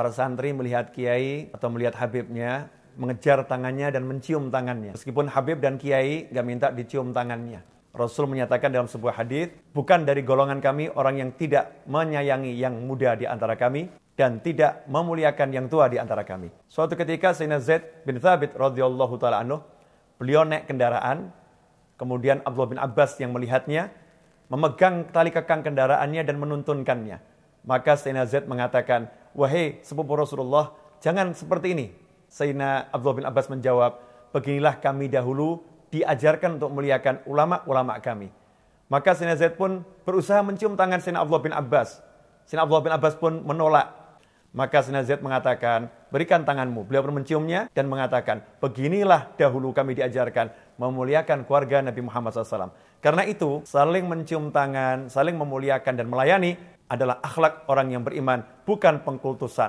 para santri melihat kiai atau melihat habibnya mengejar tangannya dan mencium tangannya. Meskipun habib dan kiai gak minta dicium tangannya. Rasul menyatakan dalam sebuah hadis, bukan dari golongan kami orang yang tidak menyayangi yang muda di antara kami dan tidak memuliakan yang tua di antara kami. Suatu ketika Sayyidina Zaid bin Thabit radhiyallahu taala anhu, beliau naik kendaraan, kemudian Abdullah bin Abbas yang melihatnya memegang tali kekang kendaraannya dan menuntunkannya. Maka Sayyidina Zaid mengatakan, wahai sepupu Rasulullah, jangan seperti ini. Sayyidina Abdullah bin Abbas menjawab, beginilah kami dahulu diajarkan untuk muliakan ulama-ulama kami. Maka Sayyidina Zaid pun berusaha mencium tangan Sayyidina Abdullah bin Abbas. Sayyidina Abdullah bin Abbas pun menolak. Maka Sayyidina Zaid mengatakan, berikan tanganmu. Beliau pun menciumnya dan mengatakan, beginilah dahulu kami diajarkan memuliakan keluarga Nabi Muhammad SAW. Karena itu, saling mencium tangan, saling memuliakan dan melayani adalah akhlak orang yang beriman, bukan pengkultusan.